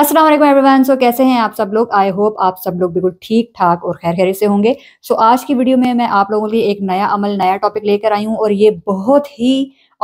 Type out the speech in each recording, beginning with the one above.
अस्सलाम everyone so कैसे हैं आप सब लोग आई होप आप सब लोग बिल्कुल ठीक ठाक और खैर खैर से होंगे सो so, आज की वीडियो में मैं आप लोगों के लिए एक नया अमल नया टॉपिक लेकर आई हूँ और ये बहुत ही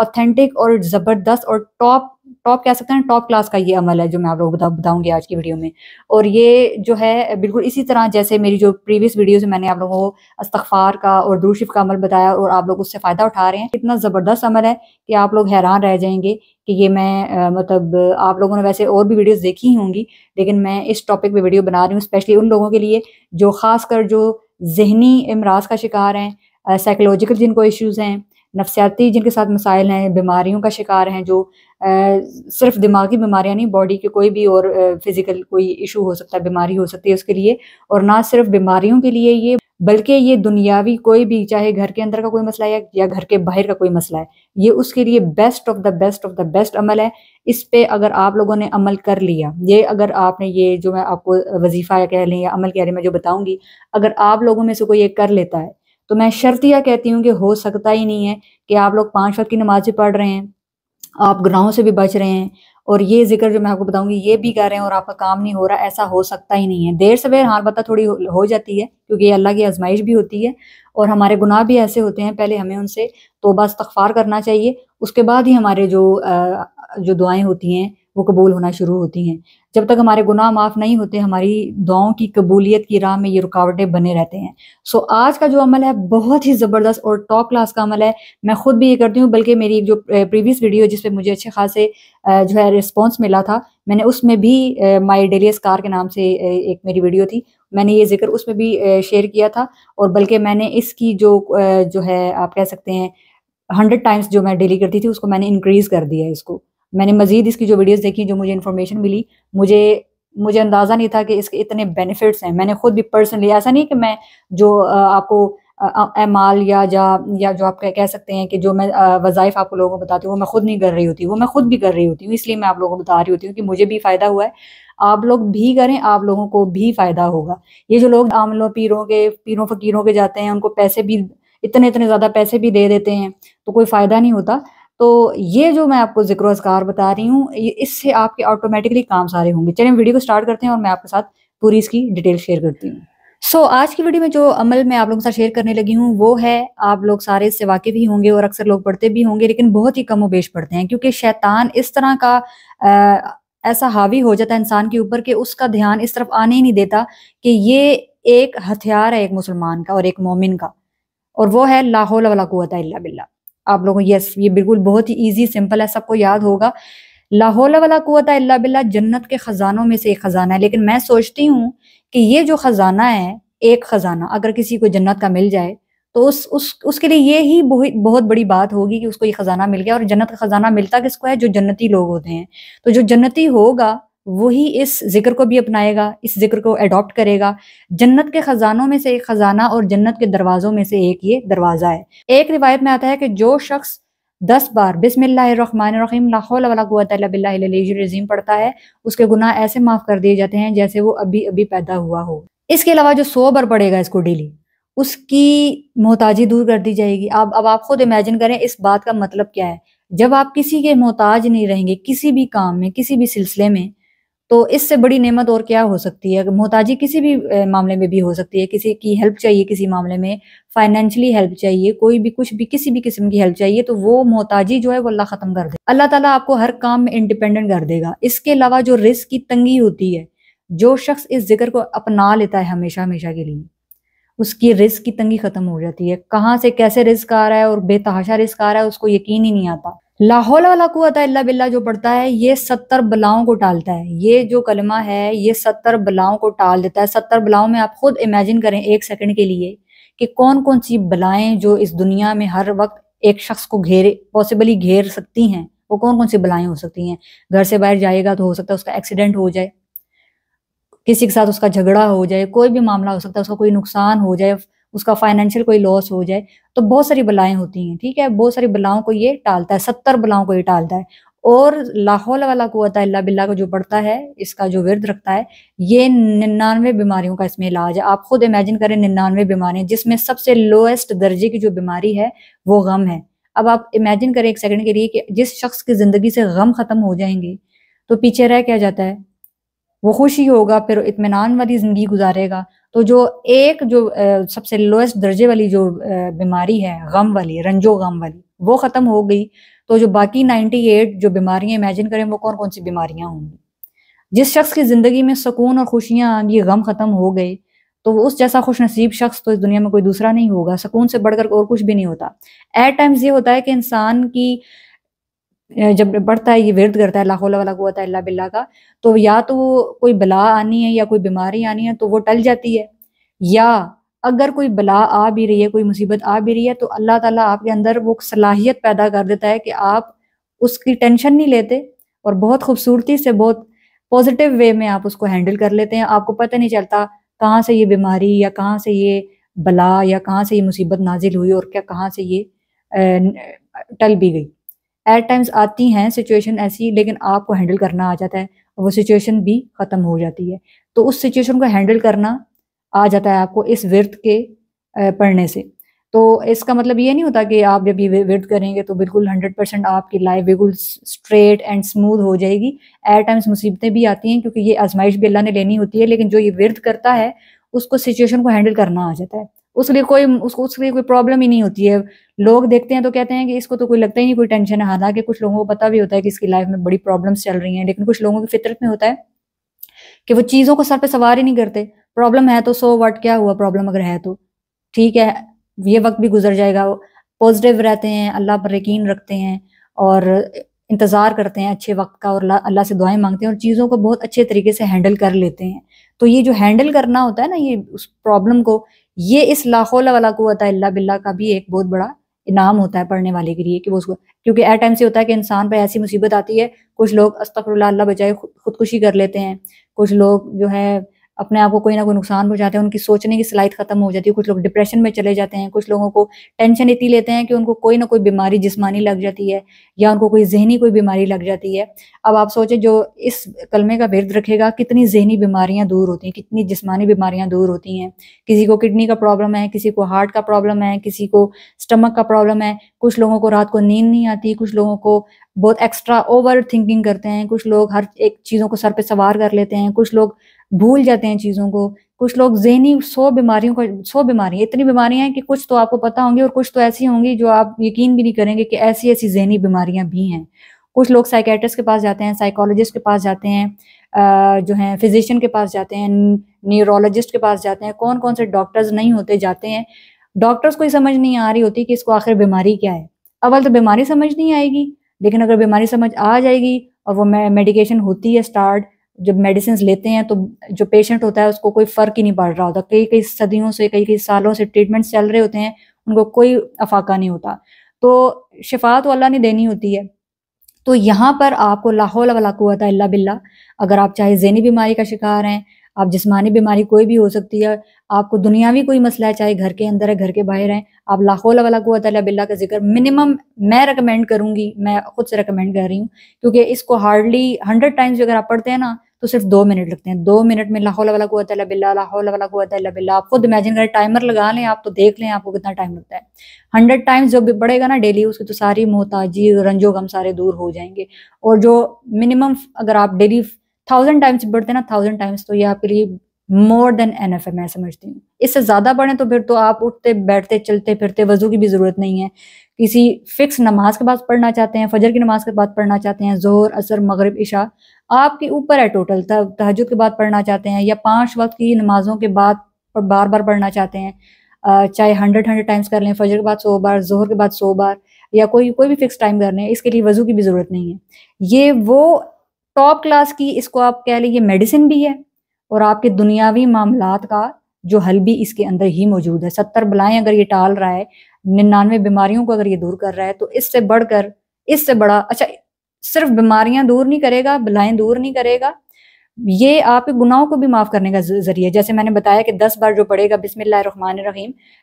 ऑथेंटिक और ज़बरदस्त और टॉप टॉप कह सकते हैं टॉप क्लास का ये अमल है जो मैं आप लोग बताऊंगी आज की वीडियो में और ये जो है बिल्कुल इसी तरह जैसे मेरी जो प्रीवियस वीडियो से मैंने आप लोगों को अस्तफार का और दूरशिफ का अमल बताया और आप लोग उससे फ़ायदा उठा रहे हैं इतना ज़बरदस्त अमल है कि आप लोग हैरान रह जाएंगे कि ये मैं मतलब आप लोगों ने वैसे और भी वीडियोस देखी ही होंगी लेकिन मैं इस टॉपिक पे वीडियो बना रही हूँ स्पेशली उन लोगों के लिए जो खासकर जो जहनी अमराज का शिकार हैं साइकोलॉजिकल जिनको इश्यूज़ हैं नफसियाती जिनके साथ मसाइल हैं बीमारियों का शिकार हैं जो सिर्फ दिमागी बीमारियां नहीं बॉडी के कोई भी और फिज़िकल कोई इशू हो सकता है बीमारी हो सकती है उसके लिए और ना सिर्फ बीमारियों के लिए ये बल्कि ये दुनियावी कोई भी चाहे घर के अंदर का कोई मसला है या घर के बाहर का कोई मसला है ये उसके लिए best of the best of the best अमल है इस पे अगर आप लोगों ने अमल कर लिया ये अगर आपने ये जो मैं आपको वजीफ़ा या कह लें या अमल के बारे में जो बताऊंगी अगर आप लोगों में से कोई ये कर लेता है तो मैं शर्तिया कहती हूँ कि हो सकता ही नहीं है कि आप लोग पाँच वक्त की नमाज़ें पढ़ रहे हैं आप गुनाहों से भी बच रहे हैं और ये जिक्र जो मैं आपको बताऊंगी ये भी कर रहे हैं और आपका काम नहीं हो रहा ऐसा हो सकता ही नहीं है देर सवेर हार बता थोड़ी हो जाती है क्योंकि ये अल्लाह की आजमाइश भी होती है और हमारे गुनाह भी ऐसे होते हैं पहले हमें उनसे तोबा इस्तफार करना चाहिए उसके बाद ही हमारे जो जो दुआएं होती हैं वो कबूल होना शुरू होती हैं जब तक हमारे गुनाह माफ़ नहीं होते हमारी दुआओं की कबूलियत की राह में ये रुकावटें बने रहते हैं सो आज का जो अमल है बहुत ही ज़बरदस्त और टॉप क्लास का अमल है मैं खुद भी ये करती हूँ बल्कि मेरी जो प्रीवियस वीडियो जिसपे मुझे अच्छे खासे जो है रिस्पॉन्स मिला था मैंने उसमें भी माई डेलियस कार के नाम से एक मेरी वीडियो थी मैंने ये जिक्र उसमें भी शेयर किया था और बल्कि मैंने इसकी जो जो है आप कह सकते हैं हंड्रेड टाइम्स जो मैं डेली करती थी उसको मैंने इंक्रीज़ कर दिया है इसको मैंने मज़ीद इसकी जो वीडियोस देखी जो मुझे इन्फॉर्मेशन मिली मुझे मुझे अंदाज़ा नहीं था कि इसके इतने बेनिफिट्स हैं मैंने खुद भी पर्सनली ऐसा नहीं कि मैं जो आपको अमाल या जा या जो आप कह सकते हैं कि जो मैं वज़ाइफ आपको लोगों को बताती हूँ वो मैं खुद नहीं कर रही होती वो मैं खुद भी कर रही होती हूँ इसलिए मैं आप लोगों को बता रही होती हूँ कि मुझे भी फ़ायदा हुआ है आप लोग भी करें आप लोगों को भी फ़ायदा होगा ये जो लोग आमलों पीरों के पीरों फ़कीरों के जाते हैं उनको पैसे भी इतने इतने ज़्यादा पैसे भी दे देते हैं तो कोई फ़ायदा नहीं होता तो ये जो मैं आपको जिक्र असकार बता रही हूँ इससे आपके ऑटोमेटिकली काम सारे होंगे चलिए वीडियो को स्टार्ट करते हैं और मैं आपके साथ पूरी इसकी डिटेल शेयर करती हूँ सो so, आज की वीडियो में जो अमल मैं आप लोगों के साथ शेयर करने लगी हूँ वो है आप लोग सारे इससे वाकिफ ही होंगे और अक्सर लोग पढ़ते भी होंगे लेकिन बहुत ही कम उबेश पढ़ते हैं क्योंकि शैतान इस तरह का आ, ऐसा हावी हो जाता है इंसान के ऊपर कि उसका ध्यान इस तरफ आने ही नहीं देता कि ये एक हथियार है एक मुसलमान का और एक मोमिन का और वो है लाहौल वाला कुत बिल्ला आप लोगों यस ये बिल्कुल बहुत ही ईजी सिंपल है सबको याद होगा लाहौला वाला कुत अल्लाह बिल्ला जन्नत के ख़जानों में से एक ख़जाना है लेकिन मैं सोचती हूँ कि ये जो ख़जाना है एक ख़जाना अगर किसी को जन्नत का मिल जाए तो उस उस उसके लिए ये ही बहुत बहुत बड़ी बात होगी कि उसको ये ख़जाना मिल गया और जन्नत का ख़जाना मिलता किसको है जो जन्नती लोग होते हैं तो जो जन्नती होगा वही इस जिक्र को भी अपनाएगा इस जिक्र को अडोप्ट करेगा जन्नत के ख़जानों में से एक ख़जाना और जन्नत के दरवाज़ों में से एक ये दरवाज़ा है एक रिवायत में आता है कि जो शख्स दस बार बिसमीम पढ़ता है उसके गुनाह ऐसे माफ़ कर दिए जाते हैं जैसे वो अभी अभी पैदा हुआ हो इसके अलावा जो सौ बार पड़ेगा इसको डेली उसकी मोहताजी दूर कर दी जाएगी आप अब आप खुद इमेजिन करें इस बात का मतलब क्या है जब आप किसी के मोहताज नहीं रहेंगे किसी भी काम में किसी भी सिलसिले में तो इससे बड़ी नेमत और क्या हो सकती है मोहताजी किसी भी मामले में भी हो सकती है किसी की हेल्प चाहिए किसी मामले में फाइनेंशियली हेल्प चाहिए कोई भी कुछ भी किसी भी किस्म की हेल्प चाहिए तो वो मोहताजी जो है वो अल्लाह ख़त्म कर दे अल्लाह ताला आपको हर काम में इंडिपेंडेंट कर देगा इसके अलावा जो रिस्क की तंगी होती है जो शख्स इस जिक्र को अपना लेता है हमेशा हमेशा के लिए उसकी रिस्क की तंगी ख़त्म हो जाती है कहाँ से कैसे रिस्क आ रहा है और बेतहाशा रिस्क आ रहा है उसको यकीन ही नहीं आता लाहौल वाला कुत अल्ला बिल्ला जो पढ़ता है ये सत्तर बलाओं को टालता है ये जो कलमा है ये सत्तर बलाओं को टाल देता है सत्तर बलाओं में आप खुद इमेजिन करें एक सेकंड के लिए कि कौन कौन सी बलाएं जो इस दुनिया में हर वक्त एक शख्स को घेरे पॉसिबली घेर सकती हैं वो कौन कौन सी बलाएं हो सकती हैं घर से बाहर जाएगा तो हो सकता है उसका एक्सीडेंट हो जाए किसी के साथ उसका झगड़ा हो जाए कोई भी मामला हो सकता है उसका कोई नुकसान हो जाए उसका फाइनेंशियल कोई लॉस हो जाए तो बहुत सारी बलाएं होती हैं ठीक है बहुत सारी बलाओं को ये टालता है सत्तर बलाओं को ये टालता है और लाहौल वाला कुत अल्लाह बिल्ला का जो बढ़ता है इसका जो विरद रखता है ये निन्यानवे बीमारियों का इसमें इलाज है आप खुद इमेजिन करें निन्यानवे बीमारियां जिसमें सबसे लोएस्ट दर्जे की जो बीमारी है वो गम है अब आप इमेजिन करें एक सेकंड के लिए कि जिस शख्स की जिंदगी से गम खत्म हो जाएंगे तो पीछे रह क्या जाता है वो खुश ही होगा फिर इतमान वाली ज़िंदगी गुजारेगा तो जो एक जो सबसे लोएस्ट दर्जे वाली जो बीमारी है गम वाली रंजो गम वाली वो ख़त्म हो गई तो जो बाकी 98 जो बीमारियां इमेजिन करें वो कौन कौन सी बीमारियां होंगी जिस शख्स की ज़िंदगी में सुकून और खुशियां ये गम ख़त्म हो गए तो उस जैसा खुश नसीब शख्स तो इस दुनिया में कोई दूसरा नहीं होगा सुकून से बढ़कर और कुछ भी नहीं होता एट टाइम्स ये होता है कि इंसान की जब बढ़ता है ये विरद करता है लाहौल वाला कुत अल्लाह बिल्ला का तो या तो वो कोई बला आनी है या कोई बीमारी आनी है तो वो टल जाती है या अगर कोई बला आ भी रही है कोई मुसीबत आ भी रही है तो अल्लाह ताला आपके अंदर वो सलाहियत पैदा कर देता है कि आप उसकी टेंशन नहीं लेते और बहुत खूबसूरती से बहुत पॉजिटिव वे में आप उसको हैंडल कर लेते हैं आपको पता नहीं चलता कहाँ से ये बीमारी या कहाँ से ये बला या कहाँ से ये मुसीबत नाजिल हुई और क्या कहाँ से ये टल भी गई एट टाइम्स आती हैं सिचुएशन ऐसी लेकिन आपको हैंडल करना आ जाता है वो सिचुएशन भी ख़त्म हो जाती है तो उस सिचुएशन को हैंडल करना आ जाता है आपको इस विर्त के पढ़ने से तो इसका मतलब ये नहीं होता कि आप जब ये विर्त करेंगे तो बिल्कुल हंड्रेड परसेंट आपकी लाइफ बिल्कुल स्ट्रेट एंड स्मूथ हो जाएगी एट टाइम्स मुसीबतें भी आती हैं क्योंकि ये आजमाइश भी अल्लाह ने लेनी होती है लेकिन जो ये विर्त करता है उसको सिचुएशन को हैंडल करना आ जाता है उसके लिए कोई उसको उसके लिए कोई प्रॉब्लम ही नहीं होती है लोग देखते हैं तो कहते हैं कि इसको तो कोई लगता ही नहीं कोई टेंशन है हालांकि कुछ लोगों को पता भी होता है कि इसकी लाइफ में बड़ी प्रॉब्लम्स चल रही हैं लेकिन कुछ लोगों की फितरत में होता है कि वो चीज़ों को सर पे सवार ही नहीं करते प्रॉब्लम है तो सो वट क्या हुआ प्रॉब्लम अगर है तो ठीक है ये वक्त भी गुजर जाएगा पॉजिटिव रहते हैं अल्लाह पर यकीन रखते हैं और इंतज़ार करते हैं अच्छे वक्त का और अल्लाह से दुआएं मांगते हैं और चीज़ों को बहुत अच्छे तरीके से हैंडल कर लेते हैं तो ये जो हैंडल करना होता है ना ये उस प्रॉब्लम को ये इस लाहौल वाला कुत अल्ला बिल्ला का भी एक बहुत बड़ा इनाम होता है पढ़ने वाले के लिए कि वो उसको क्योंकि एट टाइम से होता है कि इंसान पर ऐसी मुसीबत आती है कुछ लोग अस्तफरल्ला अल्लाह बजाय खुदकुशी कर लेते हैं कुछ लोग जो है अपने आप को कोई ना कोई नुकसान पहुंचाते हैं उनकी सोचने की सलाहित खत्म हो जाती है कुछ लोग डिप्रेशन में चले जाते हैं कुछ लोगों को टेंशन इतनी लेते हैं कि उनको कोई ना कोई बीमारी जिस्मानी लग जाती है या उनको कोई जहनी कोई बीमारी लग जाती है अब आप सोचें जो इस कलमे का विरद रखेगा कितनी जहनी बीमारियां दूर होती हैं कितनी जिसमानी बीमारियां दूर होती हैं किसी को किडनी का प्रॉब्लम है किसी को हार्ट का प्रॉब्लम है किसी को स्टमक का प्रॉब्लम है कुछ लोगों को रात को नींद नहीं आती कुछ लोगों को बहुत एक्स्ट्रा ओवर थिंकिंग करते हैं कुछ लोग हर एक चीज़ों को सर पे सवार कर लेते हैं कुछ लोग भूल जाते हैं चीज़ों को कुछ लोग जहनी सौ बीमारियों का सौ बीमारी इतनी बीमारियां हैं कि कुछ तो आपको पता होंगी और कुछ तो ऐसी होंगी जो आप यकीन भी नहीं करेंगे कि ऐसी ऐसी जहनी बीमारियां भी हैं कुछ लोग साइकेट्रिस्ट के पास जाते हैं साइकोलॉजिस्ट के पास जाते हैं जो हैं फिजिशियन के पास जाते हैं न्यूरोलॉजिस्ट के पास जाते हैं कौन कौन से डॉक्टर्स नहीं होते जाते हैं डॉक्टर्स को ही समझ नहीं आ रही होती कि इसको आखिर बीमारी क्या है अवल तो बीमारी समझ नहीं आएगी लेकिन अगर बीमारी समझ आ जाएगी और वो मेडिकेशन होती है स्टार्ट जब मेडिसिन लेते हैं तो जो पेशेंट होता है उसको कोई फर्क ही नहीं पड़ रहा होता कई कई सदियों से कई कई सालों से ट्रीटमेंट चल रहे होते हैं उनको कोई अफाका नहीं होता तो शिफा तो अल्लाह ने देनी होती है तो यहाँ पर आपको लाहौल वाला कुत अल्ला बिल्ला अगर आप चाहे जहनी बीमारी का शिकार हैं आप जिसमानी बीमारी कोई भी हो सकती है आपको दुनियावी कोई मसला है चाहे घर के अंदर है घर के बाहर है आप लाखों वाला को बिल्ला का जिक्र मिनिमम मैं रिकमेंड करूंगी मैं खुद से रिकमेंड कर रही हूँ क्योंकि इसको हार्डली हंड्रेड टाइम्स अगर आप पढ़ते हैं ना तो सिर्फ दो मिनट लगते हैं दो मिनट में लाहौल वाला कुत बिल्ला लाहौल वाला कुत बिल्ला आप खुद इमेजिन करें टाइमर लगा लें आप तो देख लें आपको कितना टाइम लगता है हंड्रेड टाइम्स जो भी पड़ेगा ना डेली उसकी तो सारी मोहताजी रंजो गम सारे दूर हो जाएंगे और जो मिनिमम अगर आप डेली थाउजेंड टाइम्स बढ़ते ना थाउजेंड टाइम्स तो ये आपके लिए मोर देन एन एफ है मैं समझती हूँ इससे ज्यादा बढ़े तो फिर तो आप उठते बैठते चलते फिरते वजू की भी जरूरत नहीं है किसी फिक्स नमाज के बाद पढ़ना चाहते हैं फजर की नमाज के बाद पढ़ना चाहते हैं जोहर असर मगरब इशा आपके ऊपर है टोटल तहजद के बाद पढ़ना चाहते हैं या पांच वक्त की नमाजों के बाद बार बार पढ़ना चाहते हैं चाहे हंड्रेड हंड्रेड टाइम्स कर लें फजर के बाद सौ बार जोहर के बाद सौ बार या कोई कोई भी फिक्स टाइम कर लें इसके लिए वजू की भी ज़रूरत नहीं है ये वो टॉप क्लास की इसको आप कह लीजिए मेडिसिन भी है और आपके दुनियावी मामला का जो हल भी इसके अंदर ही मौजूद है सत्तर बलाएं अगर ये टाल रहा है निन्यानवे बीमारियों को अगर ये दूर कर रहा है तो इससे बढ़कर इससे बड़ा अच्छा सिर्फ बीमारियां दूर नहीं करेगा बलाएं दूर नहीं करेगा ये आपके गुनाहों को भी माफ करने का जरिए जैसे मैंने बताया कि दस बार जो पढ़ेगा बिसमीम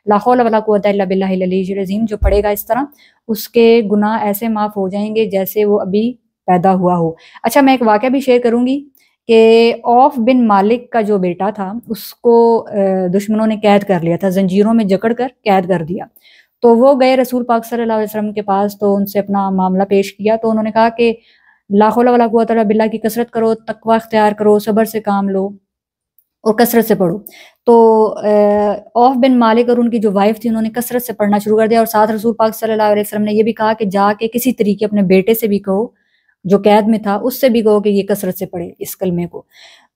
लाखोलवालीम जो पढ़ेगा इस तरह उसके गुनाह ऐसे माफ हो जाएंगे जैसे वो अभी पैदा हुआ हो अच्छा मैं एक वाक्य भी शेयर करूंगी कि औफ बिन मालिक का जो बेटा था उसको दुश्मनों ने कैद कर लिया था जंजीरों में जकड़ कर कैद कर दिया तो वो गए रसूल पाक सल्लल्लाहु अलैहि वसल्लम के पास तो उनसे अपना मामला पेश किया तो उन्होंने कहा कि लाखोला वाला बिल्ला की कसरत करो तकवा अख्तियार करो सब्र से काम लो और कसरत से पढ़ो तो औफ बिन मालिक और उनकी जो वाइफ थी उन्होंने कसरत से पढ़ना शुरू कर दिया और साथ रसूल पाक सल्लल्लाहु अलैहि वसल्लम ने यह भी कहा कि जाके किसी तरीके अपने बेटे से भी कहो जो कैद में था उससे भी कहो कि ये कसरत से पढ़े इस कलमे को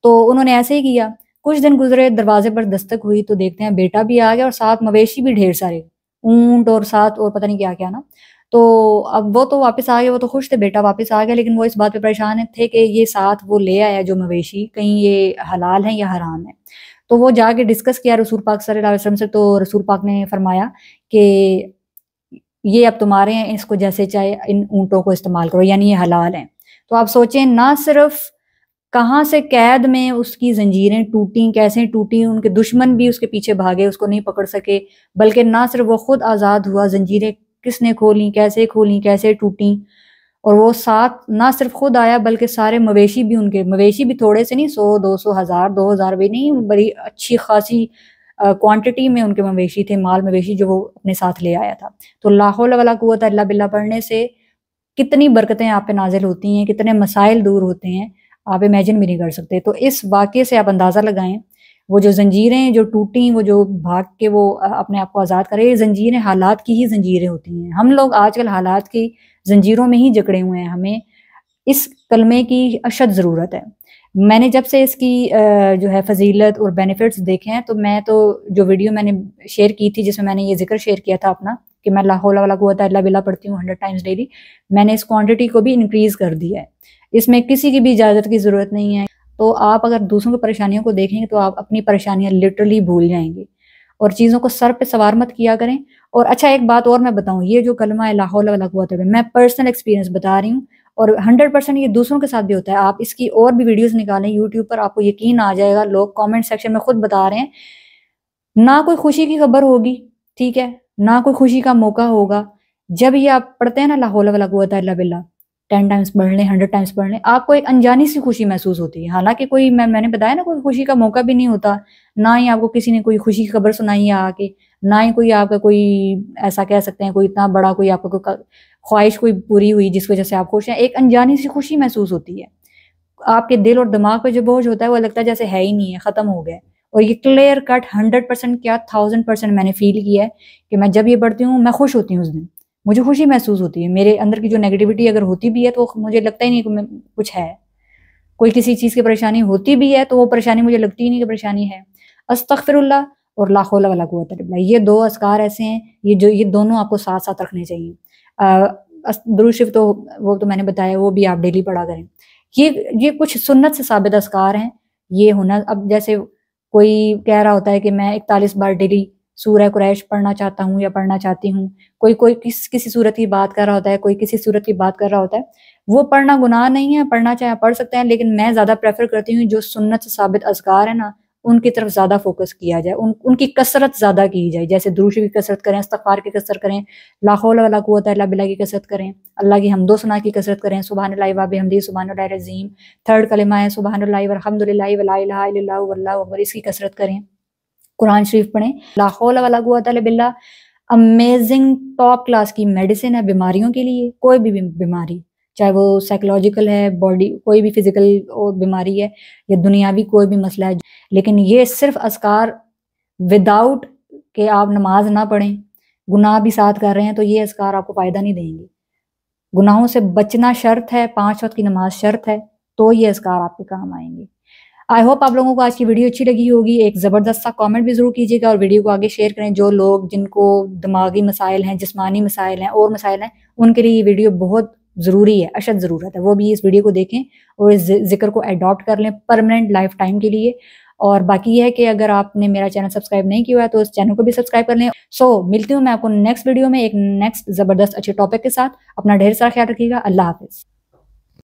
तो उन्होंने ऐसे ही किया कुछ दिन गुजरे दरवाजे पर दस्तक हुई तो देखते हैं बेटा भी आ गया और साथ मवेशी भी ढेर सारे ऊंट और साथ और पता नहीं क्या क्या ना तो अब वो तो वापस आ गया वो तो खुश थे बेटा वापस आ गया लेकिन वो इस बात पे परेशान थे कि ये साथ वो ले आया जो मवेशी कहीं ये हलाल है या हराम है तो वो जाके डिस्कस किया रसूल पाक सल्लल्लाहु अलैहि वसल्लम से तो रसूल पाक ने फरमाया कि ये अब तुम्हारे हैं इसको जैसे चाहे इन ऊंटों को इस्तेमाल करो यानी ये हलाल हैं तो आप सोचें ना सिर्फ कहाँ से कैद में उसकी जंजीरें टूटी कैसे टूटी उनके दुश्मन भी उसके पीछे भागे उसको नहीं पकड़ सके बल्कि ना सिर्फ वो खुद आज़ाद हुआ जंजीरें किसने खोली कैसे खोली कैसे टूटी और वो साथ ना सिर्फ खुद आया बल्कि सारे मवेशी भी उनके मवेशी भी थोड़े से नहीं सौ दो सौ हज़ार दो हज़ार भी नहीं बड़ी अच्छी खासी क्वांटिटी में उनके मवेशी थे माल मवेशी जो वो अपने साथ ले आया था तो लाहौल वाला कुत अल्लाह बिल्ला पढ़ने से कितनी बरकतें आप पे नाजिल होती हैं कितने मसाइल दूर होते हैं आप इमेजिन भी नहीं कर सकते तो इस वाक्य से आप अंदाज़ा लगाएं वो जो जंजीरें जो टूटी वो जो भाग के वो अपने आप को आज़ाद करें ये जंजीरें हालात की ही जंजीरें होती हैं हम लोग आजकल हालात की जंजीरों में ही जकड़े हुए हैं हमें इस कलमे की अशद ज़रूरत है मैंने जब से इसकी जो है फजीलत और बेनिफिट्स देखे हैं तो मैं तो जो वीडियो मैंने शेयर की थी जिसमें मैंने ये जिक्र शेयर किया था अपना कि मैं लाहौल वाला कुत अल्लाह बिला पढ़ती हूँ हंड्रेड टाइम्स डेली मैंने इस क्वांटिटी को भी इंक्रीज़ कर दिया है इसमें किसी की भी इजाज़त की ज़रूरत नहीं है तो आप अगर दूसरों की परेशानियों को देखेंगे तो आप अपनी परेशानियाँ लिटरली भूल जाएंगे और चीज़ों को सर पे सवार मत किया करें और अच्छा एक बात और मैं बताऊँ ये जो कलमा है लाहौल वाला कुत मैं पर्सनल एक्सपीरियंस बता रही हूँ और हंड्रेड परसेंट ये दूसरों के साथ भी होता है आप इसकी और भी वीडियोस निकालें यूट्यूब पर आपको यकीन आ जाएगा लोग कमेंट सेक्शन में खुद बता रहे हैं ना कोई खुशी की खबर होगी ठीक है ना कोई खुशी का मौका होगा जब ये आप पढ़ते हैं ना लाहौल वाला गुआ बिल्ला टेन टाइम्स पढ़ लें हंड्रेड टाइम्स पढ़ लें आपको एक अनजानी सी खुशी महसूस होती है हालांकि कोई मैं मैंने बताया ना कोई खुशी का मौका भी नहीं होता ना ही आपको किसी ने कोई खुशी की खबर सुनाई है आके ना ही कोई आपका कोई ऐसा कह सकते हैं कोई इतना बड़ा कोई आपका कोई ख्वाहिश कोई पूरी हुई जिस वजह से आप खुश हैं एक अनजानी सी खुशी महसूस होती है आपके दिल और दिमाग पर जो बोझ होता है वो लगता है जैसे है ही नहीं है ख़त्म हो गया और ये क्लियर कट हंड्रेड परसेंट क्या थाउजेंड परसेंट मैंने फील किया है कि मैं जब ये पढ़ती हूँ मैं खुश होती हूँ उस दिन मुझे खुशी महसूस होती है मेरे अंदर की जो नेगेटिविटी अगर होती भी है तो मुझे लगता ही नहीं कि कुछ है कोई किसी चीज़ की परेशानी होती भी है तो वो परेशानी मुझे लगती ही नहीं कि परेशानी है अस्तफ़िरल्ला और लाखों लाखों ये दो असकार ऐसे हैं ये जो ये दोनों आपको साथ साथ रखने चाहिए दुरुशिफ तो वो तो मैंने बताया वो भी आप डेली पढ़ा करें ये ये कुछ सुन्नत से साबित असकार हैं ये होना अब जैसे कोई कह रहा होता है कि मैं इकतालीस बार डेली सूर्य कुरैश पढ़ना चाहता हूँ या पढ़ना चाहती हूँ कोई कोई किस किसी सूरत की बात कर रहा होता है कोई किसी सूरत की बात कर रहा होता है वो पढ़ना गुनाह नहीं है पढ़ना चाहे पढ़ सकते हैं लेकिन मैं ज़्यादा प्रेफर करती हूँ जो सुन्नत से साबित असगार है ना उनकी तरफ ज़्यादा फोकस किया जाए उन उनकी कसरत ज़्यादा की जाए जैसे दुरुश की कसरत करें इस्तफ़ार की कसरत करें लाहौल वाला कुत बिला की कसरत करें अल्लाह की हमदो सना की कसरत करें सुबहान वाब हमदी सुबहान रजीम थर्ड कलमा है सुबहान वरहमदिल्ला इसकी कसरत करें कुरान शरीफ पढ़ें लाहौल वाला गुआ बिल्ला अमेजिंग टॉप क्लास की मेडिसिन है बीमारियों के लिए कोई भी बीमारी चाहे वो साइकोलॉजिकल है बॉडी कोई भी फिजिकल और बीमारी है या दुनियावी कोई भी मसला है लेकिन ये सिर्फ असकार विदाउट के आप नमाज ना पढ़ें गुनाह भी साथ कर रहे हैं तो ये असकार आपको फ़ायदा नहीं देंगे गुनाहों से बचना शर्त है पांच वक्त की नमाज शर्त है तो ये असकार आपके काम आएंगे आई होप आप लोगों को आज की वीडियो अच्छी लगी होगी एक ज़बरदस्त सा कमेंट भी ज़रूर कीजिएगा और वीडियो को आगे शेयर करें जो लोग जिनको दिमागी मसाइल हैं जिसमानी मसाइल हैं और मसाइल हैं उनके लिए ये वीडियो बहुत ज़रूरी है अशद ज़रूरत है वो भी इस वीडियो को देखें और इस जिक्र को अडॉप्ट कर लें परमानेंट लाइफ टाइम के लिए और बाकी यह है कि अगर आपने मेरा चैनल सब्सक्राइब नहीं किया है तो उस चैनल को भी सब्सक्राइब कर लें सो मिलती हूँ मैं आपको नेक्स्ट वीडियो में एक नेक्स्ट ज़बरदस्त अच्छे टॉपिक के साथ अपना ढेर सारा ख्याल रखिएगा अल्लाह हाफिज़